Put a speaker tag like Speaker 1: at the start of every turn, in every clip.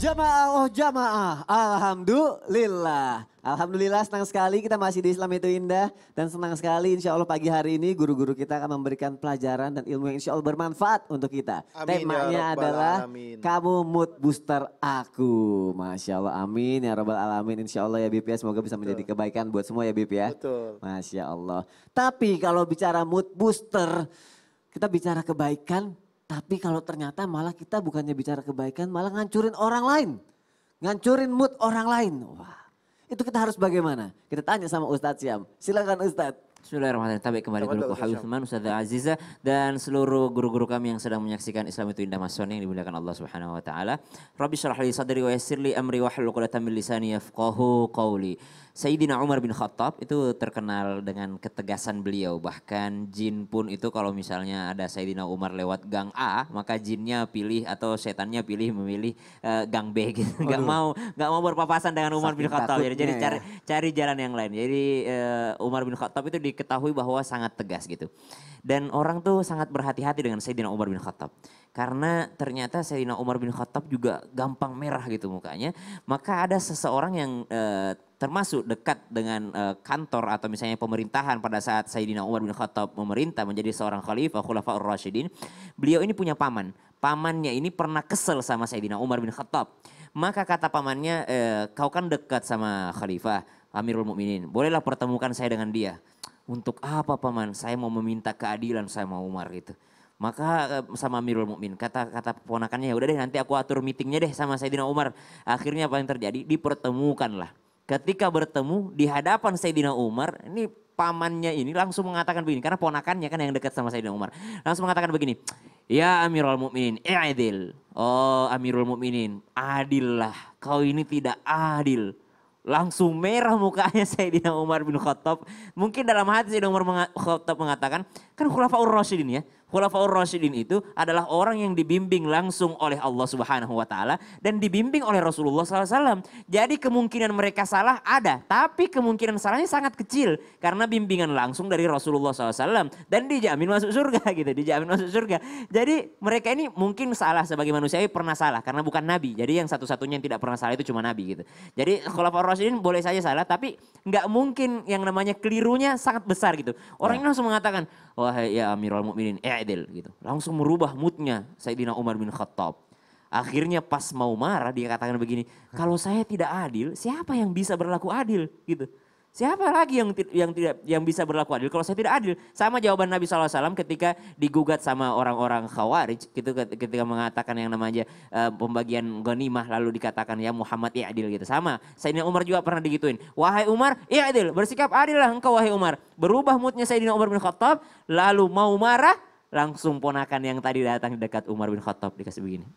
Speaker 1: Jamaah oh jamaah, Alhamdulillah. Alhamdulillah senang sekali kita masih di Islam itu indah. Dan senang sekali insya Allah pagi hari ini guru-guru kita akan memberikan pelajaran dan ilmu yang insya Allah bermanfaat untuk kita. Amin, ya Temanya ya adalah alamin. kamu mood booster aku. Masya Allah amin ya rabbal alamin. Insya Allah ya BPS ya semoga bisa Betul. menjadi kebaikan buat semua ya BPS. ya. Betul. Masya Allah. Tapi kalau bicara mood booster kita bicara kebaikan tapi kalau ternyata malah kita bukannya bicara kebaikan, malah ngancurin orang lain. Ngancurin mood orang lain. Wah, itu kita harus bagaimana? Kita tanya sama Ustadz Siam. Silakan Ustadz.
Speaker 2: Bismillahirrahmanirrahim. Tabik kembali dulu Habib Uthman, Ustaz Aziza dan seluruh guru-guru kami yang sedang menyaksikan Islam itu indah masoni yang dimuliakan Allah Subhanahu wa taala. Rabbi syrah li sadri wa yassir li amri wahlul 'uqdatam min lisani yafqahu qawli. Sayyidina Umar bin Khattab itu terkenal dengan ketegasan beliau. Bahkan jin pun itu kalau misalnya ada Sayyidina Umar lewat gang A, maka jinnya pilih atau setannya pilih memilih uh, gang B gitu. Gak mau gak mau berpapasan dengan Umar bin Khattab. Jadi ya. cari cari jalan yang lain. Jadi uh, Umar bin Khattab itu di diketahui bahwa sangat tegas gitu. Dan orang tuh sangat berhati-hati dengan Sayyidina Umar bin Khattab. Karena ternyata Sayyidina Umar bin Khattab juga gampang merah gitu mukanya. Maka ada seseorang yang eh, termasuk dekat dengan eh, kantor atau misalnya pemerintahan pada saat Sayyidina Umar bin Khattab memerintah menjadi seorang khalifah Khulafaur Rasyidin. Beliau ini punya paman. Pamannya ini pernah kesel sama Sayyidina Umar bin Khattab. Maka kata pamannya, e, kau kan dekat sama khalifah Amirul Mukminin. Bolehlah pertemukan saya dengan dia. Untuk apa paman? Saya mau meminta keadilan sama Umar gitu. Maka eh, sama Amirul Mukmin kata kata ponakannya ya udah deh nanti aku atur meetingnya deh sama Sayyidina Umar. Akhirnya apa yang terjadi? Dipertemukanlah. Ketika bertemu di hadapan Sayyidina Umar, ini pamannya ini langsung mengatakan begini karena ponakannya kan yang dekat sama Sayyidina Umar. Langsung mengatakan begini, "Ya Amirul Mukminin, adil. Oh, Amirul Mukminin, adillah. Kau ini tidak adil langsung merah mukanya Sayyidina Umar bin Khattab. Mungkin dalam hati Sayyidina Umar bin Khattab mengatakan, kan Khulafaur Rasyidin ya, Khulafaur Rasyidin itu adalah orang yang dibimbing langsung oleh Allah Subhanahu wa taala dan dibimbing oleh Rasulullah SAW. Jadi kemungkinan mereka salah ada, tapi kemungkinan salahnya sangat kecil karena bimbingan langsung dari Rasulullah SAW dan dijamin masuk surga gitu, dijamin masuk surga. Jadi mereka ini mungkin salah sebagai manusia pernah salah karena bukan nabi. Jadi yang satu-satunya yang tidak pernah salah itu cuma nabi gitu. Jadi Khulafaur Rasyidin boleh saja salah tapi nggak mungkin yang namanya kelirunya sangat besar gitu. Orang ya. ini langsung mengatakan, "Wahai ya Amirul Mukminin, ya i'dil gitu. Langsung merubah moodnya Sayyidina Umar bin Khattab. Akhirnya pas mau marah dia katakan begini, kalau saya tidak adil, siapa yang bisa berlaku adil gitu. Siapa lagi yang yang tidak yang bisa berlaku adil kalau saya tidak adil? Sama jawaban Nabi SAW ketika digugat sama orang-orang khawarij gitu ketika mengatakan yang namanya uh, pembagian ghanimah lalu dikatakan ya Muhammad ya adil gitu. Sama. Sayyidina Umar juga pernah digituin. Wahai Umar, ya adil, bersikap adillah engkau wahai Umar. Berubah moodnya Sayyidina Umar bin Khattab lalu mau marah Langsung ponakan yang tadi datang dekat Umar bin Khattab dikasih begini.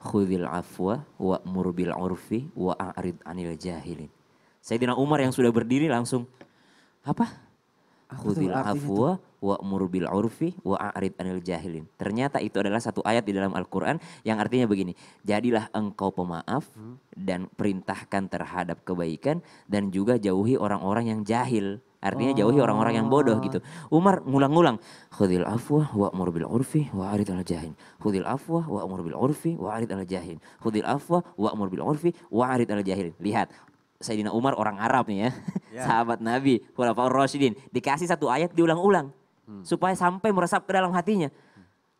Speaker 2: Khudil afwa wa murbil urfi wa a'rid anil jahilin. Sayyidina Umar yang sudah berdiri langsung apa? Khudil afwa wa murbil urfi wa a'rid anil jahilin. Ternyata itu adalah satu ayat di dalam Al-Qur'an yang artinya begini. Jadilah engkau pemaaf hmm. dan perintahkan terhadap kebaikan dan juga jauhi orang-orang yang jahil. Artinya oh. jauhi orang-orang yang bodoh gitu. Oh. Umar ngulang-ngulang, khudil afwa wa umur bil urfi wa arid al jahin. Khudil afwa wa umur bil urfi wa arid al jahin. Khudil afwa wa umur bil urfi wa arid al jahin. Lihat, Sayyidina Umar orang Arab nih ya. Yeah. Sahabat Nabi, Khulafaur Rasidin dikasih satu ayat diulang-ulang hmm. supaya sampai meresap ke dalam hatinya.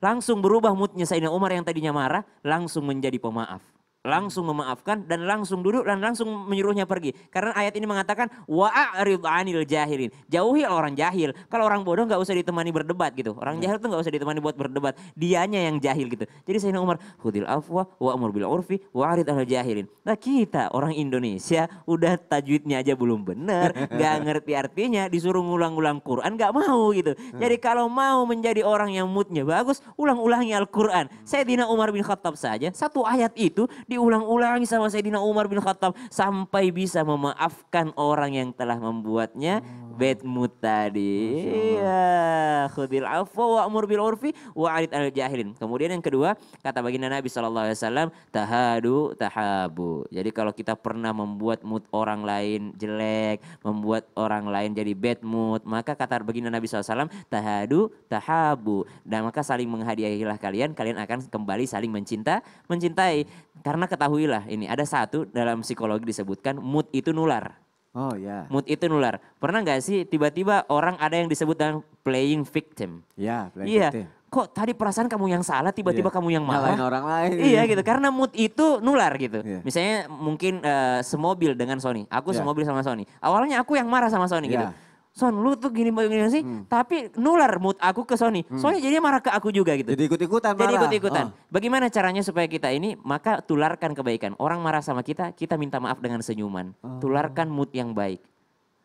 Speaker 2: Langsung berubah moodnya Sayyidina Umar yang tadinya marah langsung menjadi pemaaf langsung memaafkan dan langsung duduk dan langsung menyuruhnya pergi. Karena ayat ini mengatakan wa'rid anil jahirin Jauhi orang jahil. Kalau orang bodoh nggak usah ditemani berdebat gitu. Orang ya. jahil tuh nggak usah ditemani buat berdebat. Dianya yang jahil gitu. Jadi Sayyidina Umar, khudil afwa wa bil urfi wa'rid al jahirin Nah kita orang Indonesia udah tajwidnya aja belum benar, nggak ngerti artinya, disuruh ngulang-ulang Quran nggak mau gitu. Jadi hmm. kalau mau menjadi orang yang moodnya bagus, ulang-ulangi Al-Quran. Hmm. Sayyidina Umar bin Khattab saja, satu ayat itu diulang-ulangi sama Sayyidina Umar bin Khattab sampai bisa memaafkan orang yang telah membuatnya bad mood tadi. Iya, khudil afwa wa amur bil urfi wa arid al jahilin. Kemudian yang kedua, kata baginda Nabi sallallahu alaihi wasallam, tahadu tahabu. Jadi kalau kita pernah membuat mood orang lain jelek, membuat orang lain jadi bad mood, maka kata baginda Nabi SAW, tahadu tahabu. Dan maka saling menghadiahilah kalian, kalian akan kembali saling mencinta, mencintai. Karena ketahuilah ini ada satu dalam psikologi disebutkan mood itu nular.
Speaker 1: Oh ya. Yeah.
Speaker 2: Mood itu nular. Pernah nggak sih tiba-tiba orang ada yang disebut dengan playing victim? Ya, yeah, playing yeah. victim. Kok tadi perasaan kamu yang salah, tiba-tiba yeah. kamu yang marah. Nyalain orang lain. Iya gitu, karena mood itu nular gitu. Yeah. Misalnya mungkin uh, semobil dengan Sony, aku yeah. semobil sama Sony. Awalnya aku yang marah sama Sony yeah. gitu iya. Son lu tuh gini gini sih, hmm. tapi nular mood aku ke Sony. Hmm. Sony jadi marah ke aku juga gitu. Jadi ikut-ikutan marah. Jadi ikut-ikutan. Oh. Bagaimana caranya supaya kita ini maka tularkan kebaikan. Orang marah sama kita, kita minta maaf dengan senyuman. Oh. Tularkan mood yang baik.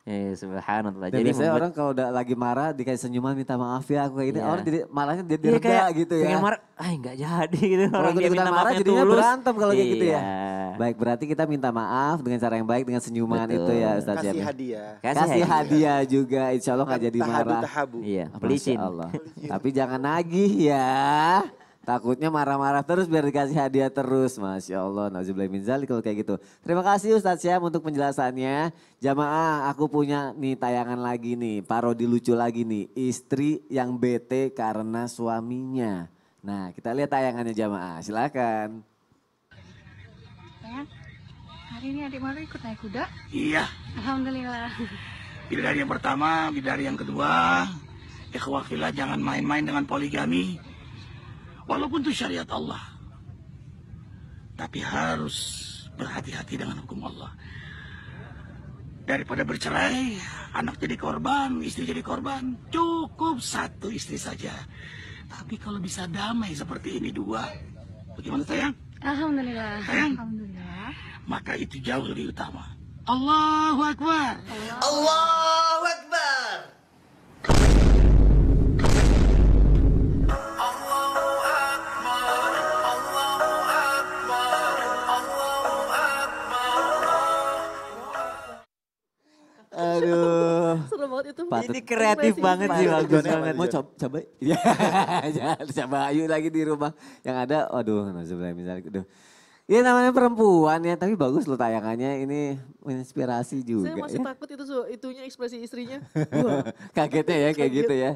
Speaker 2: Eh, subhanallah. Dan jadi membuat... orang
Speaker 1: kalau udah lagi marah dikasih senyuman minta maaf ya aku kayak gini yeah. orang jadi malahnya jadi yeah, reda gitu ya. Iya marah,
Speaker 2: ah nggak jadi
Speaker 1: gitu. Orang dia minta marah jadinya tulus. berantem kalau yeah. kayak gitu ya. Iya. Baik berarti kita minta maaf dengan cara yang baik dengan senyuman Betul. itu ya Ustaz Kasih hadiah. Kasih, Kasih hadiah. hadiah juga insya Allah gak jadi marah. Tahabu tahabu. Iya pelicin. Tapi jangan nagih ya. Takutnya marah-marah terus biar dikasih hadiah terus. Masya Allah, Nauzubillah min zalik kalau kayak gitu. Terima kasih Ustadz Syam untuk penjelasannya. Jamaah, aku punya nih tayangan lagi nih, parodi lucu lagi nih. Istri yang bete karena suaminya. Nah, kita lihat tayangannya jamaah. Silakan.
Speaker 3: Ya, Hari ini adik mau ikut naik kuda? Iya. Alhamdulillah.
Speaker 1: Bidari yang pertama,
Speaker 4: bidari yang kedua. Ikhwafillah, jangan main-main dengan poligami Walaupun itu syariat Allah. Tapi harus berhati-hati dengan hukum Allah. Daripada bercerai, anak jadi korban, istri jadi korban. Cukup satu istri saja. Tapi kalau bisa damai seperti ini dua. Bagaimana sayang?
Speaker 3: Alhamdulillah. Sayang? Alhamdulillah.
Speaker 4: Maka itu jauh lebih utama.
Speaker 3: Allahu Akbar. Allahu Akbar.
Speaker 1: patut. Ini kreatif banget sih, bagus banget. Mau coba, coba, ya, coba Ayu lagi di rumah yang ada, aduh, nah, sebenarnya misalnya, aduh. Gitu. Iya namanya perempuan ya, tapi bagus loh tayangannya ini inspirasi juga. Saya masih ya.
Speaker 3: takut itu itunya ekspresi istrinya.
Speaker 1: Kagetnya ya kayak gitu ya.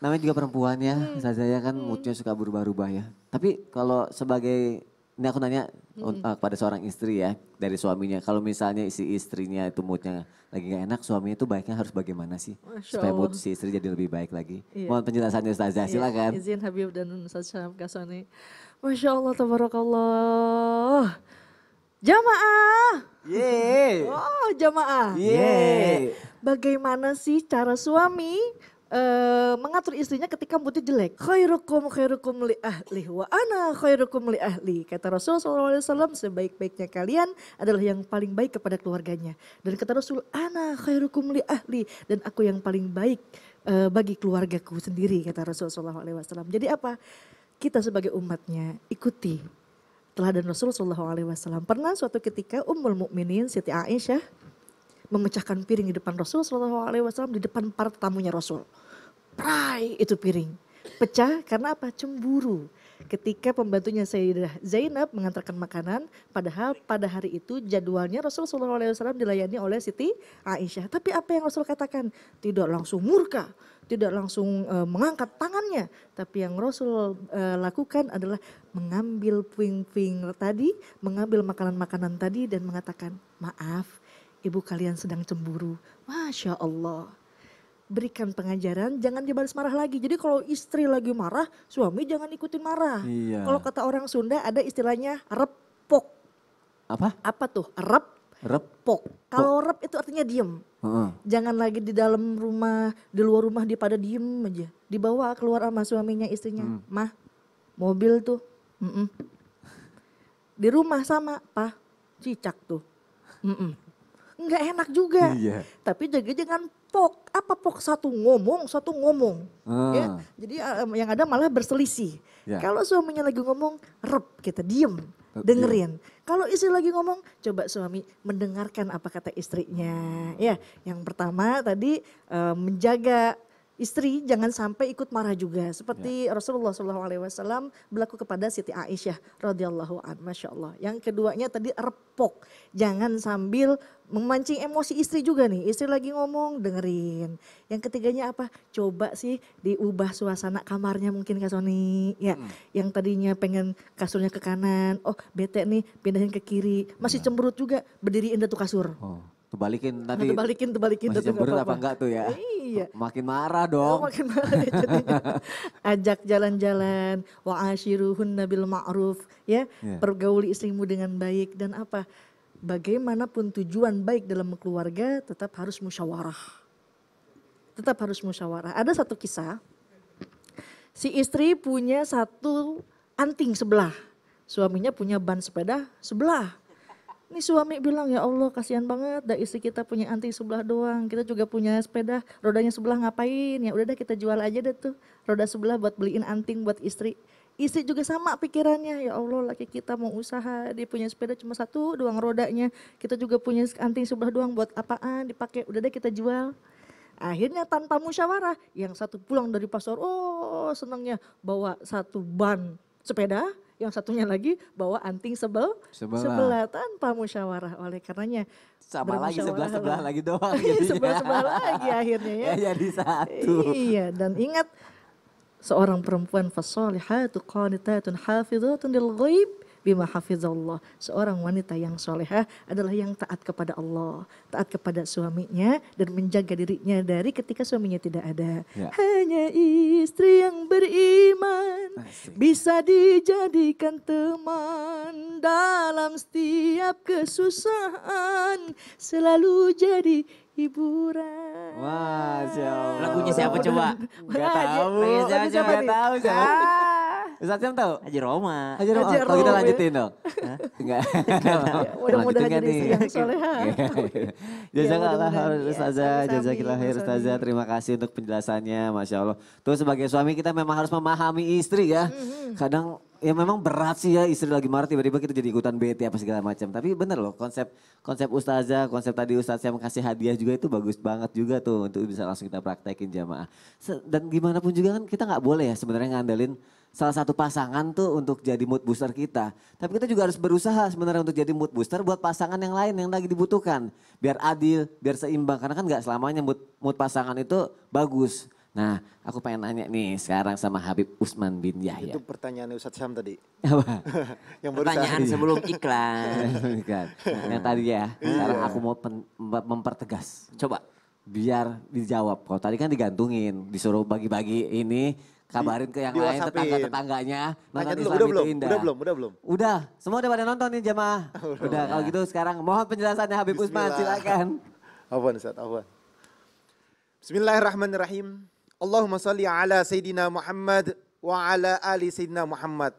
Speaker 1: Namanya juga perempuan ya, hmm. saya kan hmm. moodnya suka berubah-ubah ya. Tapi kalau sebagai ini aku nanya hmm. uh, kepada seorang istri ya dari suaminya. Kalau misalnya si istrinya itu moodnya lagi gak enak, suaminya itu baiknya harus bagaimana sih
Speaker 3: Masya supaya mood si
Speaker 1: istri jadi lebih baik lagi? Iya. Mohon penjelasannya Ustazah, ya, iya. silakan. Izin
Speaker 3: Habib dan Ustazah Kasani. Masya Allah, tabarakallah. Jamaah. Yeay. Oh, jamaah. Yeay. Bagaimana sih cara suami Eh, mengatur istrinya ketika moodnya jelek. Khairukum khairukum li ahli wa ana khairukum li ahli. Kata Rasul SAW sebaik-baiknya kalian adalah yang paling baik kepada keluarganya. Dan kata Rasul ana khairukum li ahli dan aku yang paling baik uh, bagi keluargaku sendiri kata Rasul SAW. Jadi apa? Kita sebagai umatnya ikuti teladan Rasulullah SAW. Pernah suatu ketika Ummul Mukminin Siti Aisyah memecahkan piring di depan Rasul SAW di depan para tamunya Rasul. Prai itu piring. Pecah karena apa? Cemburu. Ketika pembantunya Sayyidah Zainab mengantarkan makanan, padahal pada hari itu jadwalnya Rasul SAW dilayani oleh Siti Aisyah. Tapi apa yang Rasul katakan? Tidak langsung murka, tidak langsung e, mengangkat tangannya. Tapi yang Rasul e, lakukan adalah mengambil puing-puing tadi, mengambil makanan-makanan tadi dan mengatakan, maaf ibu kalian sedang cemburu. Masya Allah. Berikan pengajaran, jangan dibalas marah lagi. Jadi kalau istri lagi marah, suami jangan ikutin marah. Iya. Kalau kata orang Sunda ada istilahnya repok. Apa? Apa tuh? Rep
Speaker 1: Repok.
Speaker 3: Kalau rep itu artinya diem. Uh-uh. Jangan lagi di dalam rumah, di luar rumah dia pada diem aja. Dibawa keluar sama suaminya, istrinya. Hmm. Mah, mobil tuh. Mm-mm. Di rumah sama, pah, cicak tuh. Mm-mm nggak enak juga. Iya. Tapi jaga jangan pok. Apa pok satu ngomong, satu ngomong. Ah. Ya, jadi um, yang ada malah berselisih. Ya. Kalau suaminya lagi ngomong, rep kita diem, dengerin. Kalau istri lagi ngomong, coba suami mendengarkan apa kata istrinya. Ya, yang pertama tadi um, menjaga istri jangan sampai ikut marah juga seperti ya. Rasulullah Shallallahu Alaihi Wasallam berlaku kepada Siti Aisyah radhiyallahu an, masya Allah. Yang keduanya tadi repok, jangan sambil memancing emosi istri juga nih. Istri lagi ngomong dengerin. Yang ketiganya apa? Coba sih diubah suasana kamarnya mungkin Kak Sony. Ya, hmm. yang tadinya pengen kasurnya ke kanan, oh bete nih pindahin ke kiri. Masih ya. cemberut juga, berdiriin datu kasur.
Speaker 1: Oh. Tebalikin tadi. Nah, tebalikin, tebalikin. Masih cemberut apa, apa enggak tuh ya? Iya. Iya. Makin marah dong. Oh,
Speaker 3: makin marah ya Ajak jalan-jalan, wa ashiruhun nabil ma'ruf, ya. Yeah. Pergauli istrimu dengan baik dan apa? Bagaimanapun tujuan baik dalam keluarga tetap harus musyawarah. Tetap harus musyawarah. Ada satu kisah. Si istri punya satu anting sebelah. Suaminya punya ban sepeda sebelah. Ini suami bilang, ya Allah kasihan banget, dah istri kita punya anti sebelah doang, kita juga punya sepeda, rodanya sebelah ngapain, ya udah dah kita jual aja deh tuh, roda sebelah buat beliin anting buat istri. Istri juga sama pikirannya, ya Allah laki kita mau usaha, dia punya sepeda cuma satu doang rodanya, kita juga punya anting sebelah doang buat apaan, dipakai, udah deh kita jual. Akhirnya tanpa musyawarah, yang satu pulang dari pasar, oh senangnya bawa satu ban sepeda, yang satunya lagi bawa anting sebel sebelah, sebelah tanpa musyawarah. Oleh karenanya sama lagi iya, sebelah sebelah lagi doang. sebelah sebelah lagi akhirnya ya. Iya, jadi satu. Iya dan ingat seorang perempuan fasolihatu qanitatun hafizatun lil ghaib bima hafizallah. Seorang wanita yang soleha eh, adalah yang taat kepada Allah, taat kepada suaminya dan menjaga dirinya dari ketika suaminya tidak ada. Ya. Hanya istri yang beriman Asik. bisa dijadikan teman dalam setiap kesusahan selalu jadi hiburan. Wah,
Speaker 1: siapa? Lagunya siapa coba? Gak tahu. siapa? Gak tahu
Speaker 3: siapa.
Speaker 1: Ustadz Sam tahu? Haji Roma. Haji Roma. Kalau kita lanjutin ya. dong. Enggak. Kan iya. iya, mudah-mudahan jadi istri yang soleha. Jazakallah khair Ustazah, iya, jazakillah khair Ustazah. Terima kasih untuk penjelasannya, Masya Allah. Terus sebagai suami kita memang harus memahami istri ya. Mm-hmm. Kadang ya memang berat sih ya istri lagi marah tiba-tiba kita jadi ikutan bete apa segala macam. Tapi bener loh konsep konsep ustazah, konsep tadi ustazah yang kasih hadiah juga itu bagus banget juga tuh untuk bisa langsung kita praktekin jamaah. Dan gimana pun juga kan kita nggak boleh ya sebenarnya ngandelin salah satu pasangan tuh untuk jadi mood booster kita. Tapi kita juga harus berusaha sebenarnya untuk jadi mood booster buat pasangan yang lain yang lagi dibutuhkan. Biar adil, biar seimbang. Karena kan nggak selamanya mood, mood pasangan itu bagus. Nah, aku pengen nanya nih sekarang sama Habib Usman bin Yahya. Itu pertanyaan
Speaker 4: Ustadz Sam tadi. Apa? yang pertanyaan tadi. Iya. sebelum iklan.
Speaker 1: nah, yang tadi ya. Iya. Sekarang aku mau pen, mempertegas. Coba. Biar dijawab. Kalau tadi kan digantungin, disuruh bagi-bagi ini kabarin ke yang di lain tetangga-tetangganya. Nonton dulu, udah belum? Indah. Udah belum? Udah belum? Udah, semua udah pada nonton nih jemaah. udah, udah kalau gitu sekarang mohon penjelasannya Habib Bismillah. Usman silakan.
Speaker 4: Apa nih, afwan. Bismillahirrahmanirrahim. Allahumma salli ala Sayyidina Muhammad wa ala ali Sayyidina Muhammad.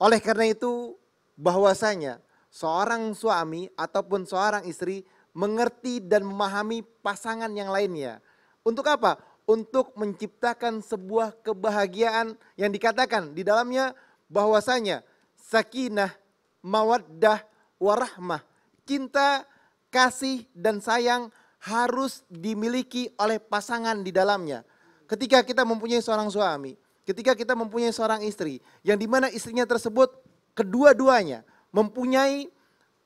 Speaker 4: Oleh karena itu bahwasanya seorang suami ataupun seorang istri mengerti dan memahami pasangan yang lainnya. Untuk apa? untuk menciptakan sebuah kebahagiaan yang dikatakan di dalamnya bahwasanya sakinah, mawaddah, warahmah, cinta, kasih dan sayang harus dimiliki oleh pasangan di dalamnya. Ketika kita mempunyai seorang suami, ketika kita mempunyai seorang istri, yang dimana istrinya tersebut kedua-duanya mempunyai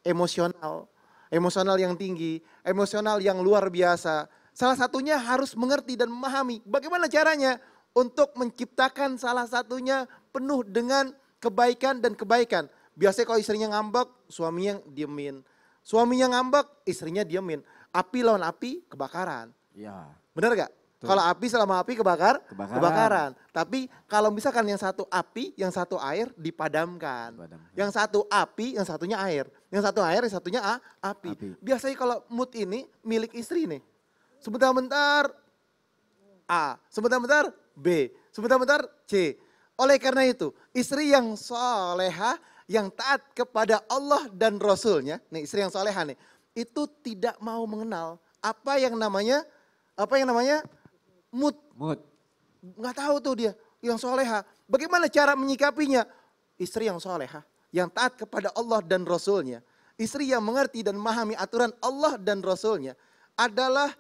Speaker 4: emosional, emosional yang tinggi, emosional yang luar biasa, Salah satunya harus mengerti dan memahami bagaimana caranya untuk menciptakan salah satunya penuh dengan kebaikan dan kebaikan. Biasanya kalau istrinya ngambek, suaminya diemin. Suaminya ngambek, istrinya diemin. Api lawan api, kebakaran. Ya. Benar gak? Tuh. Kalau api selama api kebakar, kebakaran. kebakaran. Tapi kalau misalkan yang satu api, yang satu air dipadamkan. Yang satu api, yang satunya air. Yang satu air, yang satunya a, api. api. Biasanya kalau mood ini milik istri nih sebentar-bentar A, sebentar-bentar B, sebentar-bentar C. Oleh karena itu, istri yang soleha, yang taat kepada Allah dan Rasulnya, nih istri yang soleha nih, itu tidak mau mengenal apa yang namanya, apa yang namanya mood. Mood. Nggak tahu tuh dia, yang soleha. Bagaimana cara menyikapinya? Istri yang soleha, yang taat kepada Allah dan Rasulnya. Istri yang mengerti dan memahami aturan Allah dan Rasulnya adalah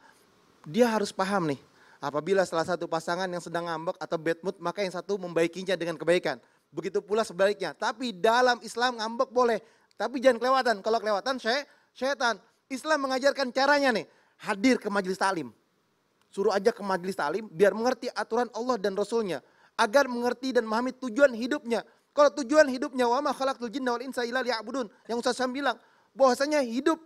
Speaker 4: dia harus paham nih. Apabila salah satu pasangan yang sedang ngambek atau bad mood, maka yang satu membaikinya dengan kebaikan. Begitu pula sebaliknya. Tapi dalam Islam ngambek boleh. Tapi jangan kelewatan. Kalau kelewatan saya setan. Islam mengajarkan caranya nih. Hadir ke majelis talim. Suruh aja ke majelis talim biar mengerti aturan Allah dan Rasulnya. Agar mengerti dan memahami tujuan hidupnya. Kalau tujuan hidupnya, wa ma khalaqtul jinna wal insa illa liya'budun. Yang Ustaz Sam bilang, bahwasanya hidup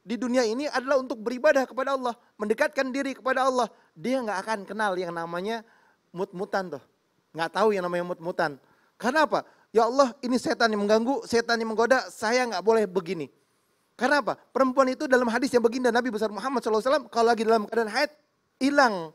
Speaker 4: di dunia ini adalah untuk beribadah kepada Allah, mendekatkan diri kepada Allah. Dia nggak akan kenal yang namanya mut-mutan tuh. Nggak tahu yang namanya mut-mutan. Karena apa? Ya Allah, ini setan yang mengganggu, setan yang menggoda, saya nggak boleh begini. Karena apa? Perempuan itu dalam hadis yang begini Nabi besar Muhammad SAW kalau lagi dalam keadaan haid hilang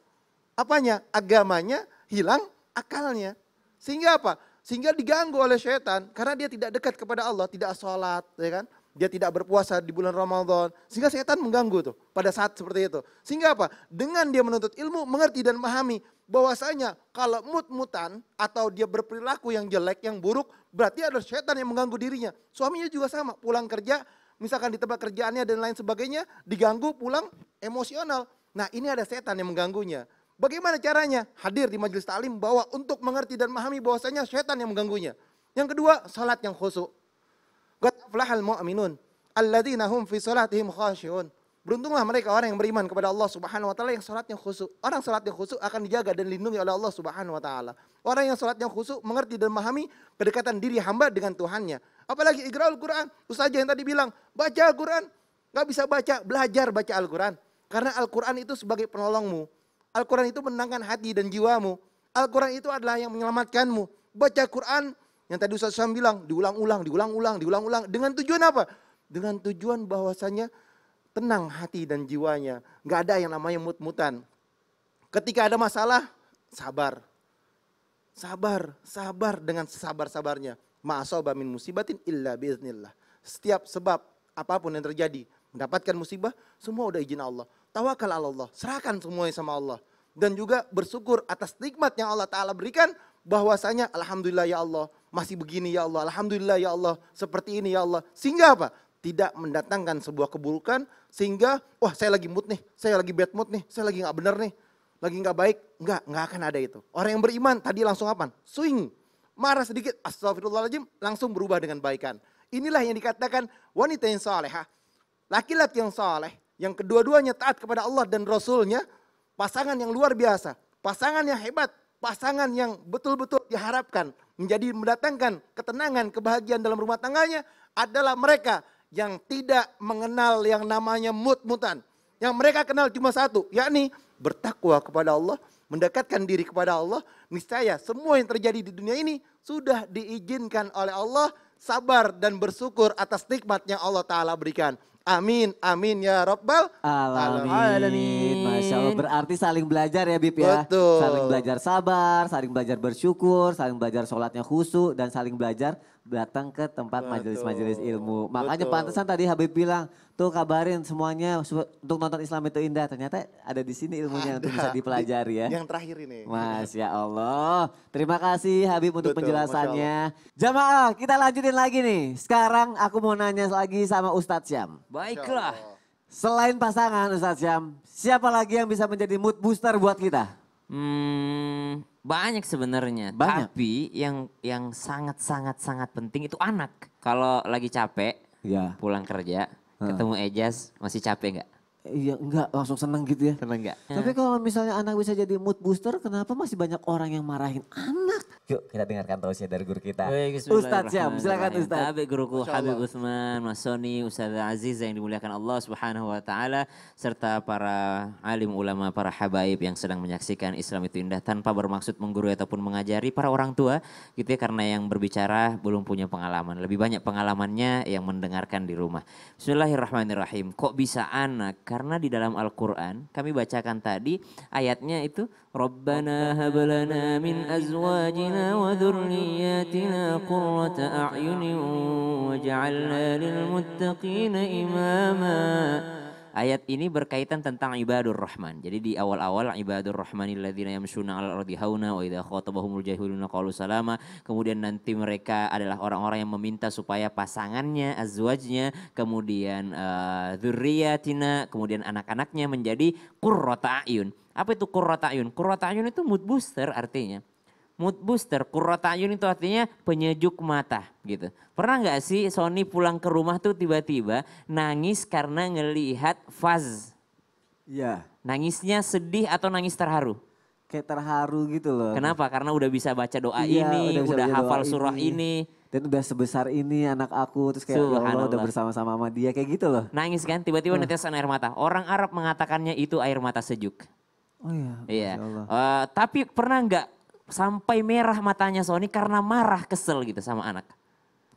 Speaker 4: apanya? Agamanya hilang akalnya. Sehingga apa? Sehingga diganggu oleh setan karena dia tidak dekat kepada Allah, tidak sholat, ya kan? dia tidak berpuasa di bulan Ramadan. Sehingga setan mengganggu tuh pada saat seperti itu. Sehingga apa? Dengan dia menuntut ilmu, mengerti dan memahami bahwasanya kalau mut-mutan atau dia berperilaku yang jelek, yang buruk, berarti ada setan yang mengganggu dirinya. Suaminya juga sama, pulang kerja, misalkan di tempat kerjaannya dan lain sebagainya, diganggu pulang emosional. Nah ini ada setan yang mengganggunya. Bagaimana caranya? Hadir di majelis taklim bahwa untuk mengerti dan memahami bahwasanya setan yang mengganggunya. Yang kedua, salat yang khusyuk. Qad aflahal mu'minun alladzina hum fi salatihim Beruntunglah mereka orang yang beriman kepada Allah Subhanahu wa taala yang salatnya khusyuk. Orang salatnya khusyuk akan dijaga dan dilindungi oleh Allah Subhanahu wa taala. Orang yang salatnya khusyuk mengerti dan memahami kedekatan diri hamba dengan Tuhannya. Apalagi iqra'ul Quran, ustaz yang tadi bilang, baca Al-Quran, nggak bisa baca, belajar baca Al-Quran. Karena Al-Quran itu sebagai penolongmu. Al-Quran itu menenangkan hati dan jiwamu. Al-Quran itu adalah yang menyelamatkanmu. Baca Quran yang tadi Ustaz Sam bilang, diulang-ulang, diulang-ulang, diulang-ulang. Dengan tujuan apa? Dengan tujuan bahwasanya tenang hati dan jiwanya. Gak ada yang namanya mut-mutan. Ketika ada masalah, sabar. Sabar, sabar dengan sabar-sabarnya. Ma'asoba min musibatin illa biiznillah. Setiap sebab apapun yang terjadi, mendapatkan musibah, semua udah izin Allah. Tawakal Allah, serahkan semuanya sama Allah. Dan juga bersyukur atas nikmat yang Allah Ta'ala berikan, bahwasanya Alhamdulillah ya Allah, masih begini ya Allah, Alhamdulillah ya Allah, seperti ini ya Allah. Sehingga apa? Tidak mendatangkan sebuah keburukan sehingga wah saya lagi mood nih, saya lagi bad mood nih, saya lagi gak bener nih, lagi gak baik, nggak, gak akan ada itu. Orang yang beriman tadi langsung apa? Swing, marah sedikit, astagfirullahaladzim, langsung berubah dengan baikan. Inilah yang dikatakan wanita yang salehah, laki-laki yang soleh, yang kedua-duanya taat kepada Allah dan Rasulnya, pasangan yang luar biasa, pasangan yang hebat, pasangan yang betul-betul diharapkan, menjadi mendatangkan ketenangan, kebahagiaan dalam rumah tangganya adalah mereka yang tidak mengenal yang namanya mut-mutan. Yang mereka kenal cuma satu, yakni bertakwa kepada Allah, mendekatkan diri kepada Allah. Niscaya semua yang terjadi di dunia ini sudah diizinkan oleh Allah, sabar dan bersyukur atas nikmat yang Allah Ta'ala berikan.
Speaker 1: Amin, amin ya Robbal alamin. alamin. Masya Allah, berarti saling belajar ya Bib ya. Betul. Saling belajar sabar, saling belajar bersyukur, saling belajar sholatnya khusyuk, dan saling belajar datang ke tempat majelis-majelis ilmu. Makanya Betul. pantesan tadi Habib bilang, tuh kabarin semuanya untuk nonton Islam itu indah. Ternyata ada di sini ilmunya ada. untuk bisa dipelajari ya. Yang terakhir ini. Masya Allah. Terima kasih Habib untuk Betul, penjelasannya. Jamaah, kita lanjutin lagi nih. Sekarang aku mau nanya lagi sama Ustadz Syam. Baiklah. Selain pasangan Ustaz Syam, siapa lagi yang bisa menjadi mood booster buat kita?
Speaker 2: Hmm, banyak sebenarnya. Tapi yang yang sangat sangat sangat penting itu anak. Kalau lagi capek, ya. pulang kerja, hmm. ketemu
Speaker 1: Ejas masih capek nggak? Iya enggak langsung seneng gitu ya. Seneng enggak. Tapi kalau misalnya anak bisa jadi mood booster kenapa masih banyak orang yang marahin anak? Yuk kita dengarkan tausiah dari guru kita.
Speaker 2: Ustadz Syam silakan Ustadz. Tapi guruku Habib Usman, Mas Soni, Ustadz Aziz yang dimuliakan Allah subhanahu wa ta'ala. Serta para alim ulama, para habaib yang sedang menyaksikan Islam itu indah tanpa bermaksud menggurui ataupun mengajari para orang tua gitu ya karena yang berbicara belum punya pengalaman. Lebih banyak pengalamannya yang mendengarkan di rumah. Bismillahirrahmanirrahim. Kok bisa anak karena di dalam Al-Quran kami bacakan tadi ayatnya itu Rabbana hablana min azwajina wa dhurriyyatina qurrata a'yunin waj'alna lil muttaqina imama Ayat ini berkaitan tentang ibadur rahman. Jadi di awal-awal ibadur rahmanil ladzina yamshuna 'alal ardi hauna wa idza khatabahumul jahiluna qalu salama. Kemudian nanti mereka adalah orang-orang yang meminta supaya pasangannya, azwajnya, kemudian uh, eh, dzurriyatina, kemudian anak-anaknya menjadi qurrata ayun. Apa itu qurrata ayun? Qurrata ayun itu mood booster artinya mood booster. Kurotayun itu artinya penyejuk mata gitu. Pernah nggak sih Sony pulang ke rumah tuh tiba-tiba nangis karena ngelihat Faz? Iya. Nangisnya sedih atau nangis terharu?
Speaker 1: Kayak terharu gitu loh. Kenapa?
Speaker 2: Karena udah bisa baca doa iya, ini, udah, udah hafal surah ini.
Speaker 1: Dan udah sebesar ini anak aku, terus kayak ya Allah, Allah udah bersama-sama sama dia, kayak gitu loh.
Speaker 2: Nangis kan, tiba-tiba uh. netesan air mata. Orang Arab mengatakannya itu air mata sejuk. Oh iya. Iya. Uh, tapi pernah nggak sampai merah matanya Sony karena marah kesel gitu sama anak.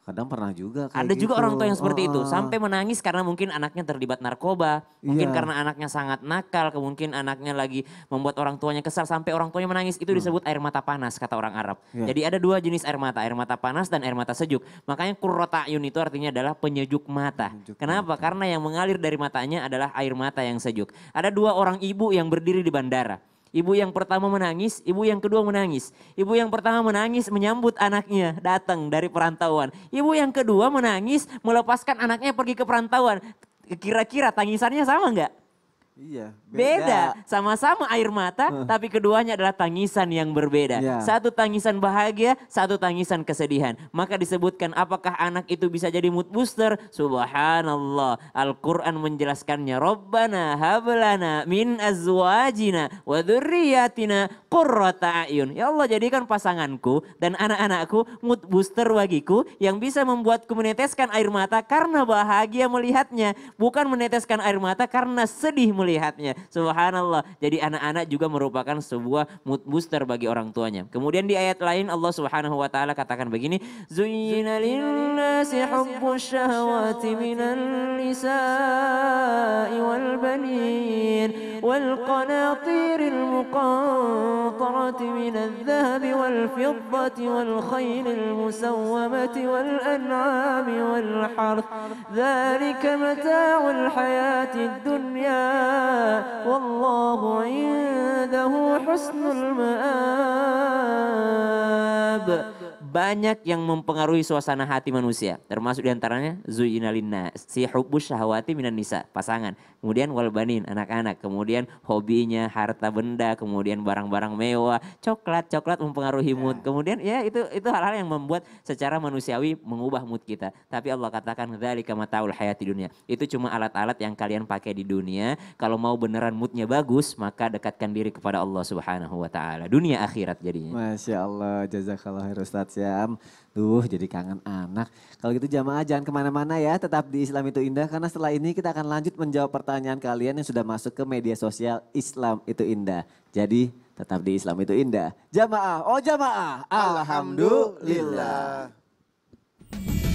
Speaker 1: Kadang pernah juga kayak Ada gitu. juga orang tua yang seperti oh, itu, sampai
Speaker 2: menangis karena mungkin anaknya terlibat narkoba, mungkin yeah. karena anaknya sangat nakal, mungkin anaknya lagi membuat orang tuanya kesal sampai orang tuanya menangis. Itu hmm. disebut hmm. air mata panas kata orang Arab. Yeah. Jadi ada dua jenis air mata, air mata panas dan air mata sejuk. Makanya kurrotayun itu artinya adalah penyejuk mata. Penyejuk Kenapa? Mata. Karena yang mengalir dari matanya adalah air mata yang sejuk. Ada dua orang ibu yang berdiri di bandara. Ibu yang pertama menangis, ibu yang kedua menangis. Ibu yang pertama menangis menyambut anaknya datang dari perantauan. Ibu yang kedua menangis melepaskan anaknya pergi ke perantauan. Kira-kira tangisannya sama enggak?
Speaker 1: Iya.
Speaker 3: Beda,
Speaker 2: sama-sama air mata, uh. tapi keduanya adalah tangisan yang berbeda. Yeah. Satu tangisan bahagia, satu tangisan kesedihan. Maka disebutkan apakah anak itu bisa jadi mood booster? Subhanallah. Al-Qur'an menjelaskannya, "Rabbana hablana min azwajina wa dzurriyyatina qurrata ayun." Ya Allah, jadikan pasanganku dan anak-anakku mood booster bagiku yang bisa membuatku meneteskan air mata karena bahagia melihatnya, bukan meneteskan air mata karena sedih melihatnya melihatnya. Subhanallah. Jadi anak-anak juga merupakan sebuah mood booster bagi orang tuanya. Kemudian di ayat lain Allah Subhanahu wa taala katakan begini, "Zuyyina lin-nasi hubbus syahawati minan nisa'i wal banin والقناطير المقنطرة من الذهب والفضة والخيل المسومة والأنعام والحرث ذلك متاع الحياة الدنيا والله عنده
Speaker 3: حسن المآب
Speaker 2: banyak yang mempengaruhi suasana hati manusia. Termasuk diantaranya zuyina si hubus syahwati minan nisa, pasangan. Kemudian walbanin, anak-anak. Kemudian hobinya, harta benda, kemudian barang-barang mewah, coklat, coklat mempengaruhi mood. Ya. Kemudian ya itu itu hal-hal yang membuat secara manusiawi mengubah mood kita. Tapi Allah katakan dzalika mataul hayati dunia. Itu cuma alat-alat yang kalian pakai di dunia. Kalau mau beneran moodnya bagus, maka dekatkan diri kepada Allah Subhanahu wa taala. Dunia akhirat jadinya.
Speaker 1: Masya Allah, jazakallah Ustaz jam. Duh jadi kangen anak. Kalau gitu jamaah jangan kemana-mana ya tetap di Islam itu indah karena setelah ini kita akan lanjut menjawab pertanyaan kalian yang sudah masuk ke media sosial Islam itu indah. Jadi tetap di Islam itu indah. Jamaah, oh jamaah. Alhamdulillah. Alhamdulillah.